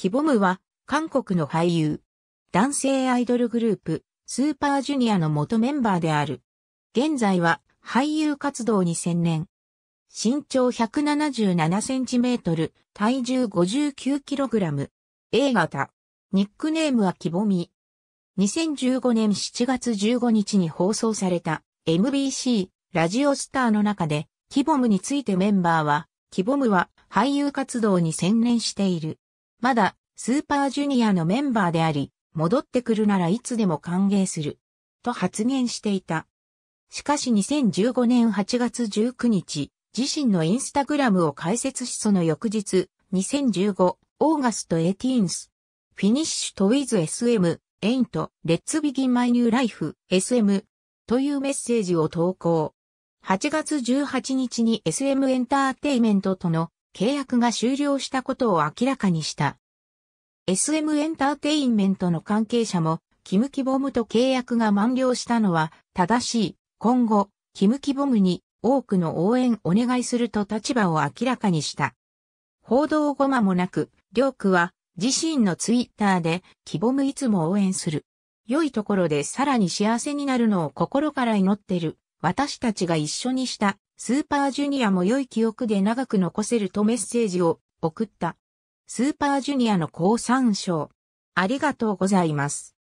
キボムは、韓国の俳優。男性アイドルグループ、スーパージュニアの元メンバーである。現在は、俳優活動に専念。身長177センチメートル、体重59キログラム。A 型。ニックネームはキボミ。2015年7月15日に放送された MBC ラジオスターの中でキボムについてメンバーは、キボムは俳優活動に専念している。まだ、スーパージュニアのメンバーであり、戻ってくるならいつでも歓迎する。と発言していた。しかし2015年8月19日、自身のインスタグラムを開設しその翌日、2015、オーガストエティーンフィニッシュトウィズ SM、エイント、レッツビギンマイニューライフ、SM、というメッセージを投稿。8月18日に SM エンターテイメントとの契約が終了したことを明らかにした。SM エンターテインメントの関係者も、キム・キボムと契約が満了したのは正しい。今後、キム・キボムに多くの応援お願いすると立場を明らかにした。報道後間もなく、両区は自身のツイッターで、キボムいつも応援する。良いところでさらに幸せになるのを心から祈ってる。私たちが一緒にしたスーパージュニアも良い記憶で長く残せるとメッセージを送った。スーパージュニアの子参照。ありがとうございます。